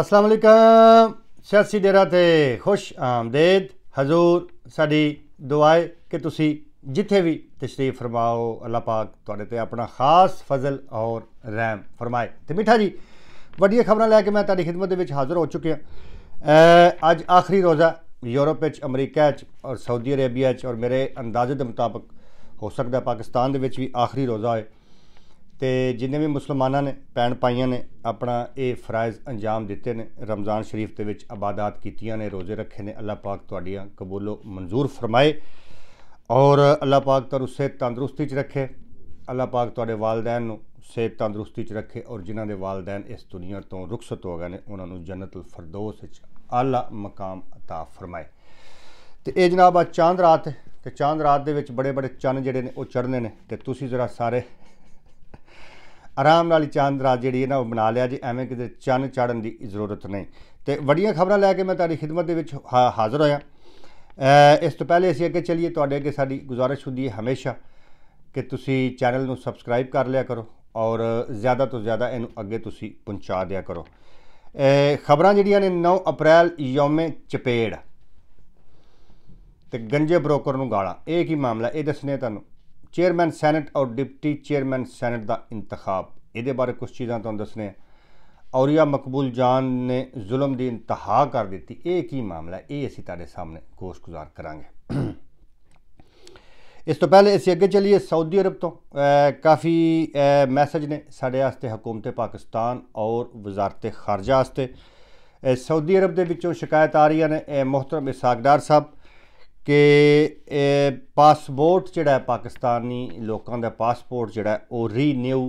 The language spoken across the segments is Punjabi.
ਅਸਲਾਮ ਅਲੈਕਮ ਸਿਆਸੀ ਡੇਰਾ ਤੇ ਖੁਸ਼ ਆਮਦੇਦ ਹਜ਼ੂਰ ਸਾਡੀ ਦੁਆਏ ਕਿ ਤੁਸੀਂ ਜਿੱਥੇ ਵੀ ਤਸ਼ਰੀਫ ਫਰਮਾਓ ਅੱਲਾਹ ਪਾਕ ਤੁਹਾਡੇ ਤੇ ਆਪਣਾ ਖਾਸ ਫਜ਼ਲ ਔਰ ਰਹਿਮ ਫਰਮਾਏ ਤੇ ਮਿੱਠਾ ਜੀ ਵੱਡੀਆਂ ਖਬਰਾਂ ਲੈ ਕੇ ਮੈਂ ਤੁਹਾਡੀ ਖidmat ਦੇ ਵਿੱਚ ਹਾਜ਼ਰ ਹੋ ਚੁੱਕਿਆ ਅੱਜ ਆਖਰੀ ਰੋਜ਼ਾ ਯੂਰਪ ਵਿੱਚ ਅਮਰੀਕਾ ਵਿੱਚ ਔਰ ਸਾਊਦੀ ਅਰੇਬੀਆ ਵਿੱਚ ਔਰ ਮੇਰੇ ਅੰਦਾਜ਼ੇ ਦੇ ਮੁਤਾਬਕ ਹੋ ਸਕਦਾ ਪਾਕਿਸਤਾਨ ਦੇ ਵਿੱਚ ਵੀ ਆਖਰੀ ਰੋਜ਼ਾ ਹੈ ਤੇ ਜਿੰਨੇ ਵੀ ਮੁਸਲਮਾਨਾਂ ਨੇ ਪੈਣ ਪਾਈਆਂ ਨੇ ਆਪਣਾ ਇਹ ਫਰਾਇਜ਼ ਅੰਜਾਮ ਦਿੱਤੇ ਨੇ ਰਮਜ਼ਾਨ ਸ਼ਰੀਫ ਦੇ ਵਿੱਚ ਇਬਾਦਤ ਕੀਤੀਆਂ ਨੇ ਰੋਜ਼ੇ ਰੱਖੇ ਨੇ ਅੱਲਾਹ ਪਾਕ ਤੁਹਾਡੀਆਂ ਕਬੂਲੋ ਮਨਜ਼ੂਰ ਫਰਮਾਏ ਔਰ ਅੱਲਾਹ ਪਾਕ ਤੁਹਾਨੂੰ ਸਿਹਤ ਤੰਦਰੁਸਤੀ 'ਚ ਰੱਖੇ ਅੱਲਾਹ ਪਾਕ ਤੁਹਾਡੇ ਵਾਲਿਦੈਨ ਨੂੰ ਸਿਹਤ ਤੰਦਰੁਸਤੀ 'ਚ ਰੱਖੇ ਔਰ ਜਿਨ੍ਹਾਂ ਦੇ ਵਾਲਿਦੈਨ ਇਸ ਦੁਨੀਆ ਤੋਂ ਰੁਖਸਤ ਹੋ ਗਏ ਨੇ ਉਹਨਾਂ ਨੂੰ ਜੰਨਤੁਲ ਫਰਦੋਸ ਵਿੱਚ ਆਲਾ ਮਕਾਮ عطا ਫਰਮਾਏ ਤੇ ਇਹ ਜਨਾਬ ਆ ਚਾਂਦ ਰਾਤ ਤੇ ਚਾਂਦ ਰਾਤ ਦੇ ਵਿੱਚ ਬੜੇ ਬੜੇ ਚੰਨ ਜਿਹੜੇ ਨੇ ਉਹ ਚੜ੍ਹਨੇ ਨੇ ਤੇ ਤੁਸੀਂ ਜ਼ਰਾ ਸਾਰੇ ਆਰਾਮ ਨਾਲ ਚੰਦ ਰਾਤ ਜਿਹੜੀ ਹੈ ਨਾ ਉਹ ਬਣਾ ਲਿਆ ਜੇ ਐਵੇਂ ਕਿਤੇ ਚੰਨ ਚੜਨ ਦੀ ਜ਼ਰੂਰਤ ਨਹੀਂ ਤੇ ਵੱਡੀਆਂ ਖਬਰਾਂ ਲੈ ਕੇ ਮੈਂ ਤੁਹਾਡੀ ਖidmat ਦੇ ਵਿੱਚ ਹਾਜ਼ਰ ਹੋਇਆ ਇਸ ਤੋਂ ਪਹਿਲੇ ਅਸੀਂ ਅੱਗੇ ਚੱਲੀਏ ਤੁਹਾਡੇ ਅੱਗੇ ਸਾਡੀ ਗੁਜ਼ਾਰਿਸ਼ ਹੁੰਦੀ ਹੈ ਹਮੇਸ਼ਾ ਕਿ ਤੁਸੀਂ ਚੈਨਲ ਨੂੰ ਸਬਸਕ੍ਰਾਈਬ ਕਰ ਲਿਆ ਕਰੋ ਔਰ ਜ਼ਿਆਦਾ ਤੋਂ ਜ਼ਿਆਦਾ ਇਹਨੂੰ ਅੱਗੇ ਤੁਸੀਂ ਪਹੁੰਚਾ ਦਿਆ ਕਰੋ ਖਬਰਾਂ ਜਿਹੜੀਆਂ ਨੇ 9 ਅਪ੍ਰੈਲ ਯੋਮੇ ਚਪੇੜ ਤੇ ਗੰਜੇ ਬ੍ਰੋਕਰ ਨੂੰ ਗਾਲਾਂ ਇਹ ਕੀ ਮਾਮਲਾ ਇਹ ਦੱਸਨੇ ਤੁਹਾਨੂੰ ਚੇਅਰਮੈਨ ਸੈਨੇਟ ਔਰ ਡਿਪਟੀ ਚੇਅਰਮੈਨ ਸੈਨੇਟ ਦਾ ਇੰਤਖਾਬ ਇਹਦੇ ਬਾਰੇ ਕੁਝ ਚੀਜ਼ਾਂ ਤੁਹਾਨੂੰ ਦੱਸਣੇ ਔਰੀਆ ਮਕਬੂਲ ਜਾਨ ਨੇ ਜ਼ੁਲਮ ਦੀ ਇੰਤਹਾ ਕਰ ਦਿੱਤੀ ਇਹ ਕੀ ਮਾਮਲਾ ਇਹ ਅਸੀਂ ਤੁਹਾਡੇ ਸਾਹਮਣੇ ਕੋਸ਼ਗੁਜ਼ਾਰ ਕਰਾਂਗੇ ਇਸ ਤੋਂ ਪਹਿਲੇ ਅਸੀਂ ਅੱਗੇ ਚੱਲੀਏ ਸਾਊਦੀ ਅਰਬ ਤੋਂ ਕਾਫੀ ਮੈਸੇਜ ਨੇ ਸਾਡੇ ਵਾਸਤੇ ਹਕੂਮਤ ਪਾਕਿਸਤਾਨ ਔਰ ਵਜ਼ਾਰਤ ਖਾਰਜਾ ਵਾਸਤੇ ਸਾਊਦੀ ਅਰਬ ਦੇ ਵਿੱਚੋਂ ਸ਼ਿਕਾਇਤ ਆ ਰਹੀਆਂ ਨੇ ਮੁਹਤਰਮ ਇਸਾਕਦਾਰ ਸਾਹਿਬ ਕਿ ਪਾਸਪੋਰਟ ਜਿਹੜਾ ਹੈ ਪਾਕਿਸਤਾਨੀ ਲੋਕਾਂ ਦਾ ਪਾਸਪੋਰਟ ਜਿਹੜਾ ਉਹ ਰੀਨਿਊ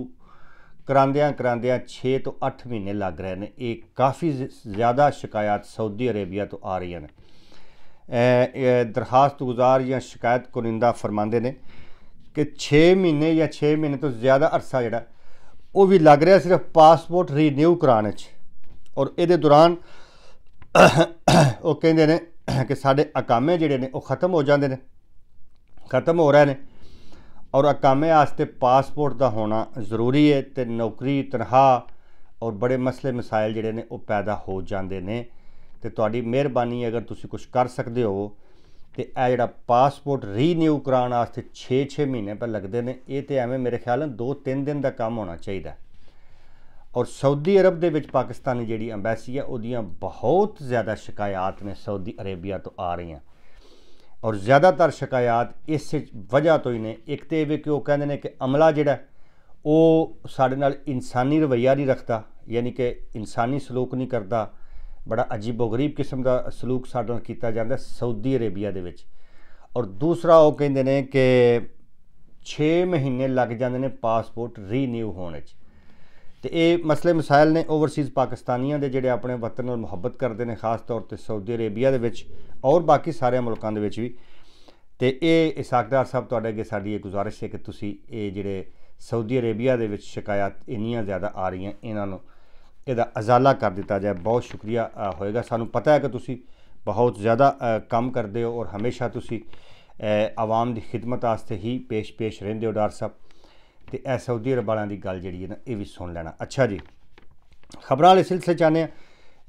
ਕਰਾਉਂਦਿਆਂ ਕਰਾਉਂਦਿਆਂ 6 ਤੋਂ 8 ਮਹੀਨੇ ਲੱਗ ਰਹੇ ਨੇ ਇਹ ਕਾਫੀ ਜ਼ਿਆਦਾ ਸ਼ਿਕਾਇਤ ਸਾਊਦੀ ਅਰੇਬੀਆ ਤੋਂ ਆ ਰਹੀਆਂ ਨੇ ਇਹ ਦਰਖਾਸਤ ਗੁਜ਼ਾਰ ਜਾਂ ਸ਼ਿਕਾਇਤ ਕੁਨਿੰਦਾ ਫਰਮਾਉਂਦੇ ਨੇ ਕਿ 6 ਮਹੀਨੇ ਜਾਂ 6 ਮਹੀਨੇ ਤੋਂ ਜ਼ਿਆਦਾ ਅਰਸਾ ਜਿਹੜਾ ਉਹ ਵੀ ਲੱਗ ਰਿਹਾ ਸਿਰਫ ਪਾਸਪੋਰਟ ਰੀਨਿਊ ਕਰਾਉਣ 'ਚ ਔਰ ਇਹਦੇ ਦੌਰਾਨ ਉਹ ਕਹਿੰਦੇ ਨੇ ਕਿ ਸਾਡੇ ਅਕਾਮੇ ਜਿਹੜੇ ਨੇ ਉਹ ਖਤਮ ਹੋ ਜਾਂਦੇ ਨੇ ਖਤਮ ਹੋ ਰਹੇ ਨੇ ਔਰ ਅਕਾਮੇ ਵਾਸਤੇ ਪਾਸਪੋਰਟ ਦਾ ਹੋਣਾ ਜ਼ਰੂਰੀ ਹੈ ਤੇ ਨੌਕਰੀ ਤਨਖਾਹ ਔਰ ਬੜੇ ਮਸਲੇ ਮਸਾਇਲ ਜਿਹੜੇ ਨੇ ਉਹ ਪੈਦਾ ਹੋ ਜਾਂਦੇ ਨੇ ਤੇ ਤੁਹਾਡੀ ਮਿਹਰਬਾਨੀ ਅਗਰ ਤੁਸੀਂ ਕੁਝ ਕਰ ਸਕਦੇ ਹੋ ਤੇ ਇਹ ਜਿਹੜਾ ਪਾਸਪੋਰਟ ਰੀਨਿਊ ਕਰਾਉਣ ਵਾਸਤੇ 6-6 ਮਹੀਨੇ ਪਰ ਲੱਗਦੇ ਨੇ ਇਹ ਤੇ ਐਵੇਂ ਮੇਰੇ ਖਿਆਲ ਨਾਲ 2-3 ਦਿਨ ਦਾ ਕੰਮ ਹੋਣਾ ਚਾਹੀਦਾ ਔਰ ਸਾਊਦੀ ਅਰਬ ਦੇ ਵਿੱਚ ਪਾਕਿਸਤਾਨੀ ਜਿਹੜੀ ਐਮਬੈਸੀ ਹੈ ਉਹਦੀਆਂ ਬਹੁਤ ਜ਼ਿਆਦਾ ਸ਼ਿਕਾਇਤ ਨੇ ਸਾਊਦੀ ਅਰੇਬੀਆ ਤੋਂ ਆ ਰਹੀਆਂ ਔਰ ਜ਼ਿਆਦਾਤਰ ਸ਼ਿਕਾਇਤ ਇਸ ਵਜ੍ਹਾ ਤੋਂ ਹੀ ਨੇ ਇੱਕ ਤੇ ਵੀ ਕਿ ਉਹ ਕਹਿੰਦੇ ਨੇ ਕਿ ਅਮਲਾ ਜਿਹੜਾ ਉਹ ਸਾਡੇ ਨਾਲ ਇਨਸਾਨੀ ਰਵਈਆ ਨਹੀਂ ਰੱਖਦਾ ਯਾਨੀ ਕਿ ਇਨਸਾਨੀ ਸਲੂਕ ਨਹੀਂ ਕਰਦਾ ਬੜਾ ਅਜੀਬੋ-ਗਰੀਬ ਕਿਸਮ ਦਾ ਸਲੂਕ ਸਾਡੇ ਨਾਲ ਕੀਤਾ ਜਾਂਦਾ ਸਾਊਦੀ ਅਰੇਬੀਆ ਦੇ ਵਿੱਚ ਔਰ ਦੂਸਰਾ ਉਹ ਕਹਿੰਦੇ ਨੇ ਕਿ 6 ਮਹੀਨੇ ਲੱਗ ਜਾਂਦੇ ਨੇ ਪਾਸਪੋਰਟ ਰੀਨਿਊ ਹੋਣ ਵਿੱਚ ਤੇ ਇਹ ਮਸਲੇ ਮਸਾਇਲ ਨੇ ਓਵਰਸੀਜ਼ ਪਾਕਿਸਤਾਨੀਆਂ ਦੇ ਜਿਹੜੇ ਆਪਣੇ ਵਤਨ ਨਾਲ ਮੁਹੱਬਤ ਕਰਦੇ ਨੇ ਖਾਸ ਤੌਰ ਤੇ ਸਾਊਦੀ ਅਰੇਬੀਆ ਦੇ ਵਿੱਚ ਔਰ ਬਾਕੀ ਸਾਰੇ ਮੁਲਕਾਂ ਦੇ ਵਿੱਚ ਵੀ ਤੇ ਇਹ ਇਸਾਕਦਾਰ ਸਾਹਿਬ ਤੁਹਾਡੇ ਅੱਗੇ ਸਾਡੀ ਇਹ ਗੁਜ਼ਾਰਿਸ਼ ਹੈ ਕਿ ਤੁਸੀਂ ਇਹ ਜਿਹੜੇ ਸਾਊਦੀ ਅਰੇਬੀਆ ਦੇ ਵਿੱਚ ਸ਼ਿਕਾਇਤ ਇੰਨੀਆਂ ਜ਼ਿਆਦਾ ਆ ਰਹੀਆਂ ਇਹਨਾਂ ਨੂੰ ਇਹਦਾ ਅਜ਼ਾਲਾ ਕਰ ਦਿੱਤਾ ਜਾਏ ਬਹੁਤ ਸ਼ੁਕਰੀਆ ਹੋਏਗਾ ਸਾਨੂੰ ਪਤਾ ਹੈ ਕਿ ਤੁਸੀਂ ਬਹੁਤ ਜ਼ਿਆਦਾ ਕੰਮ ਕਰਦੇ ਹੋ ਔਰ ਹਮੇਸ਼ਾ ਤੁਸੀਂ ਆਵਾਮ ਦੀ ਖidmat ਵਾਸਤੇ ਹੀ ਪੇਸ਼-ਪੇਸ਼ ਰਹਿੰਦੇ ਹੋ ਡਾਕਟਰ ਸਾਹਿਬ ਤੇ ਐ ਸਾਊਦੀ ਅਰਬ ਵਾਲਿਆਂ ਦੀ ਗੱਲ ਜਿਹੜੀ ਹੈ ਨਾ ਇਹ ਵੀ ਸੁਣ ਲੈਣਾ ਅੱਛਾ ਜੀ ਖਬਰਾਂ ਵਾਲੇ ਸਿਲਸਿਲੇ ਚਾਹਨੇ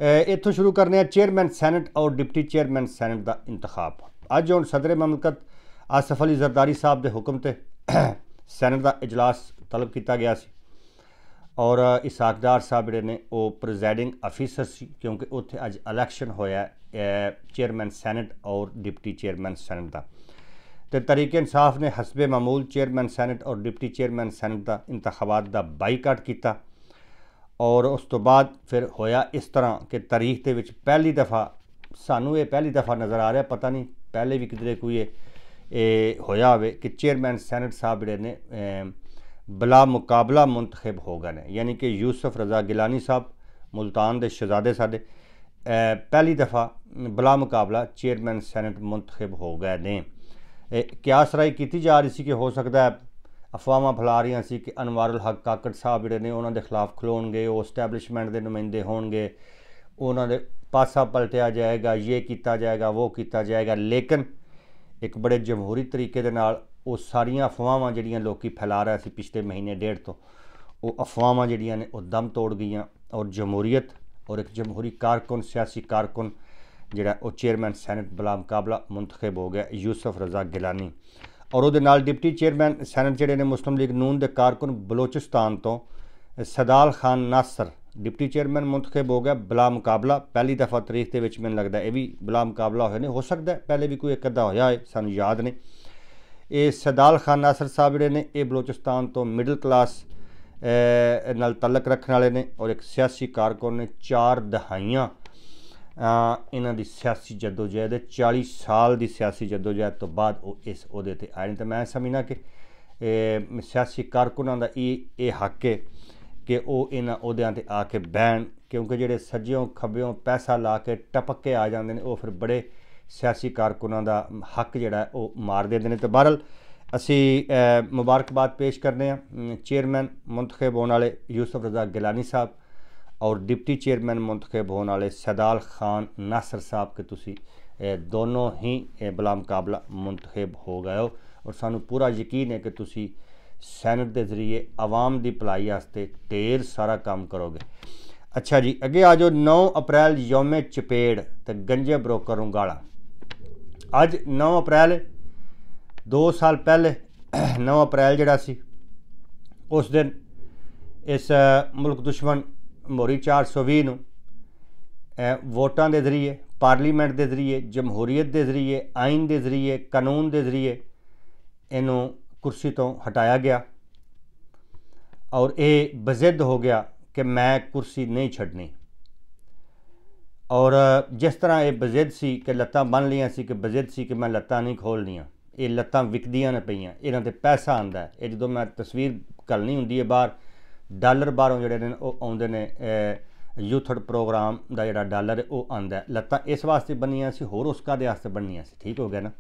ਆ ਇੱਥੋਂ ਸ਼ੁਰੂ ਕਰਨੇ ਆ ਚੇਅਰਮੈਨ ਸੈਨੇਟ ਔਰ ਡਿਪਟੀ ਚੇਅਰਮੈਨ ਸੈਨੇਟ ਦਾ ਇੰਤਖਾਬ ਅੱਜ ਹੁਣ ਸਦਰ ਮਮਲਕਤ ਆਸਫ ਅਲੀ ਜ਼ਰਦਾਰੀ ਸਾਹਿਬ ਦੇ ਹੁਕਮ ਤੇ ਸੈਨੇਟ ਦਾ اجلاس ਤਲਬ ਕੀਤਾ ਗਿਆ ਸੀ ਔਰ ਇਸਾਕਦਾਰ ਸਾਹਿਬ ਜਿਹੜੇ ਨੇ ਉਹ ਪ੍ਰੈਜ਼ਾਈਡਿੰਗ ਅਫੀਸਰ ਸੀ ਕਿਉਂਕਿ ਉੱਥੇ ਅੱਜ ਇਲੈਕਸ਼ਨ ਹੋਇਆ ਚੇਅਰਮੈਨ ਸੈਨੇਟ ਔਰ ਡਿਪਟੀ ਚੇਅਰਮੈਨ ਸੈਨੇਟ ਦਾ तो तरीक इंसाफ ने हसबे मामूल चेयरमैन सैनट और डिप्टी चेयरमैन सैनट का इंतबात का बाईकाट किया और उस तो बाद फिर होया इस तरह कि तारीख के पहली दफ़ा सानू यह पहली दफ़ा नज़र आ रहा पता नहीं पहले भी किधरे कोई होया हो कि चेयरमैन सैनट साहब जोड़े ने बला मुकाबला मुंतखब हो गए हैं यानी कि यूसुफ रजा गिलानी साहब मुल्तान के शहजादे साढ़े पहली दफ़ा बला मुकाबला चेयरमैन सैनट मुंतखब हो गए हैं ਕਿਆਸ ਰਾਈ ਕੀਤੀ ਜਾ ਰਹੀ ਸੀ ਕਿ ਹੋ ਸਕਦਾ ਹੈ ਅਫਵਾਹਾਂ ਫਲਾ ਰਹੀਆਂ ਸੀ ਕਿ ਅਨਵਾਰੁਲ ਹੱਕ ਕਾਕੜ ਸਾਹਿਬ ਜਿਹੜੇ ਨੇ ਉਹਨਾਂ ਦੇ ਖਿਲਾਫ ਖਲੋਣਗੇ ਉਹ ਸਟੈਬਲਿਸ਼ਮੈਂਟ ਦੇ ਨੁਮਾਇੰਦੇ ਹੋਣਗੇ ਉਹਨਾਂ ਦੇ ਪਾਸਾ ਪਲਟਿਆ ਜਾਏਗਾ ਇਹ ਕੀਤਾ ਜਾਏਗਾ ਉਹ ਕੀਤਾ ਜਾਏਗਾ ਲੇਕਿਨ ਇੱਕ ਬੜੇ ਜਮਹੂਰੀ ਤਰੀਕੇ ਦੇ ਨਾਲ ਉਹ ਸਾਰੀਆਂ ਅਫਵਾਹਾਂ ਜਿਹੜੀਆਂ ਲੋਕੀ ਫੈਲਾ ਰਹੇ ਸੀ ਪਿਛਲੇ ਮਹੀਨੇ ਡੇਢ ਤੋਂ ਉਹ ਅਫਵਾਹਾਂ ਜਿਹੜੀਆਂ ਨੇ ਉਹ ਦਮ ਤੋੜ ਗਈਆਂ ਔਰ ਜਮਹੂਰੀਅਤ ਔਰ ਇੱਕ ਜਮਹੂਰੀ ਕਾਰਕੁਨ ਸਿਆਸੀ ਕਾਰਕੁਨ ਜਿਹੜਾ ਉਹ ਚੇਅਰਮੈਨ ਸੈਨੇਟ ਬਲਾ ਮੁਕਾਬਲਾ ਮੁੰਤਖਬ ਹੋ ਗਿਆ ਯੂਸਫ ਰਜ਼ਾ ਗਿਲਾਨੀ ਔਰ ਉਹਦੇ ਨਾਲ ਡਿਪਟੀ ਚੇਅਰਮੈਨ ਸੈਨੇਟ ਜਿਹੜੇ ਨੇ ਮੁਸਲਮ ਲੀਗ ਨੂਨ ਦੇ ਕਾਰਕੁਨ ਬਲੋਚਿਸਤਾਨ ਤੋਂ ਸਦਾਲ ਖਾਨ ਨਾਸਰ ਡਿਪਟੀ ਚੇਅਰਮੈਨ ਮੁੰਤਖਬ ਹੋ ਗਿਆ ਬਲਾ ਮੁਕਾਬਲਾ ਪਹਿਲੀ ਦਫਾ ਤਾਰੀਖ ਦੇ ਵਿੱਚ ਮੈਨੂੰ ਲੱਗਦਾ ਇਹ ਵੀ ਬਲਾ ਮੁਕਾਬਲਾ ਹੋਇਆ ਨੇ ਹੋ ਸਕਦਾ ਪਹਿਲੇ ਵੀ ਕੋਈ ਇੱਕ ਅੱਧਾ ਹੋਇਆ ਹੈ ਸਾਨੂੰ ਯਾਦ ਨਹੀਂ ਇਹ ਸਦਾਲ ਖਾਨ ਨਾਸਰ ਸਾਹਿਬ ਜਿਹੜੇ ਨੇ ਇਹ ਬਲੋਚਿਸਤਾਨ ਤੋਂ ਮਿਡਲ ਕਲਾਸ ਨਾਲ ਤਲਕ ਰੱਖਣ ਵਾਲੇ ਨੇ ਔਰ ਇੱਕ ਸਿਆਸੀ ਕਾਰਕੁਨ ਨੇ ਚਾਰ ਦਹਾਈਆਂ ਇਹਨਾਂ ਦੀ ਸਿਆਸੀ ਜਦੋਜਹਿਦ 40 ਸਾਲ ਦੀ ਸਿਆਸੀ ਜਦੋਜਹਿਦ ਤੋਂ ਬਾਅਦ ਉਹ ਇਸ ਉਹਦੇ ਤੇ ਆਏ ਨੇ ਤਾਂ ਮੈਂ ਸਮਝਣਾ ਕਿ ਇਹ ਸਿਆਸੀ ਕਾਰਕੁਨਾਂ ਦਾ ਇਹ ਇਹ ਹੱਕ ਹੈ ਕਿ ਉਹ ਇਹਨਾਂ ਉਹਦਿਆਂ ਤੇ ਆ ਕੇ ਬੈਣ ਕਿਉਂਕਿ ਜਿਹੜੇ ਸੱਜਿਓਂ ਖੱਬਿਓਂ ਪੈਸਾ ਲਾ ਕੇ ਟਪਕ ਕੇ ਆ ਜਾਂਦੇ ਨੇ ਉਹ ਫਿਰ ਬੜੇ ਸਿਆਸੀ ਕਾਰਕੁਨਾਂ ਦਾ ਹੱਕ ਜਿਹੜਾ ਉਹ ਮਾਰ ਦਿੰਦੇ ਨੇ ਤੇ ਬਹਰਲ ਅਸੀਂ ਮੁਬਾਰਕਬਾਦ ਪੇਸ਼ ਕਰਦੇ ਹਾਂ ਚੇਅਰਮੈਨ ਮੁੰਤਖਬ ਹੋਣ ਵਾਲੇ ਯੂਸਫ ਰਜ਼ਾ ਗਿਲਾਨੀ ਸਾਹਿਬ और डिप्टी चेयरमैन मुंतखब होने वाले सैदाल खान नासर साहब के तुसी दोनों ही ਬਲਾ ਮੁਕਾਬਲਾ ਮੁੰਤਖਬ ਹੋ ਗਏ ਹੋ ਔਰ ਸਾਨੂੰ ਪੂਰਾ ਯਕੀਨ ਹੈ ਕਿ ਤੁਸੀਂ ਸੈਨੇਟ ਦੇ ਜ਼ਰੀਏ ਆਵਾਮ ਦੀ ਭਲਾਈ ਵਾਸਤੇ ਢੇਰ ਸਾਰਾ ਕੰਮ ਕਰੋਗੇ ਅੱਛਾ ਜੀ ਅੱਗੇ ਆ ਜਾਓ 9 ਅਪ੍ਰੈਲ ਯੋਮੇ ਚਪੇੜ ਤੇ ਗੰਜੇ ਬ੍ਰੋਕਰ ਨੂੰ ਗਾਲਾ ਅੱਜ 9 ਅਪ੍ਰੈਲ 2 ਸਾਲ ਪਹਿਲੇ 9 ਅਪ੍ਰੈਲ ਜਿਹੜਾ ਸੀ ਉਸ ਦਿਨ ਇਸ ਮੁਲਕ ਦੁਸ਼ਮਣ ਮੋਰੀ 420 ਨੂੰ ਵੋਟਾਂ ਦੇ ਜ਼ਰੀਏ ਪਾਰਲੀਮੈਂਟ ਦੇ ਜ਼ਰੀਏ ਜਮਹੂਰੀਅਤ ਦੇ ਜ਼ਰੀਏ ਆਇਨ ਦੇ ਜ਼ਰੀਏ ਕਾਨੂੰਨ ਦੇ ਜ਼ਰੀਏ ਇਹਨੂੰ ਕੁਰਸੀ ਤੋਂ ਹਟਾਇਆ ਗਿਆ ਔਰ ਇਹ ਬਜ਼ਿੱਦ ਹੋ ਗਿਆ ਕਿ ਮੈਂ ਕੁਰਸੀ ਨਹੀਂ ਛੱਡਣੀ ਔਰ ਜਿਸ ਤਰ੍ਹਾਂ ਇਹ ਬਜ਼ਿੱਦ ਸੀ ਕਿ ਲੱਤਾਂ ਬੰਨ ਲੀਆਂ ਸੀ ਕਿ ਬਜ਼ਿੱਦ ਸੀ ਕਿ ਮੈਂ ਲੱਤਾਂ ਨਹੀਂ ਖੋਲਣੀਆਂ ਇਹ ਲੱਤਾਂ ਵਿਕਦੀਆਂ ਨੇ ਪਈਆਂ ਇਹਨਾਂ ਤੇ ਪੈਸਾ ਆਂਦਾ ਇਹ ਜਦੋਂ ਮੈਂ ਤਸਵੀਰ ਕਰਨੀ ਹੁੰਦੀ ਹੈ ਬਾਹਰ ਡਾਲਰ ਬਾਹਰੋਂ ਜਿਹੜੇ ਨੇ ਉਹ ਆਉਂਦੇ ਨੇ ਯੂਥਡ ਪ੍ਰੋਗਰਾਮ ਦਾ ਜਿਹੜਾ ਡਾਲਰ ਉਹ ਆਂਦਾ ਲੱਤਾਂ ਇਸ ਵਾਸਤੇ ਬਣੀਆਂ ਸੀ ਹੋਰ ਉਸਕਾ ਦੇ ਵਾਸਤੇ ਬਣੀਆਂ ਸੀ ਠੀਕ ਹੋ ਗਿਆ ਨਾ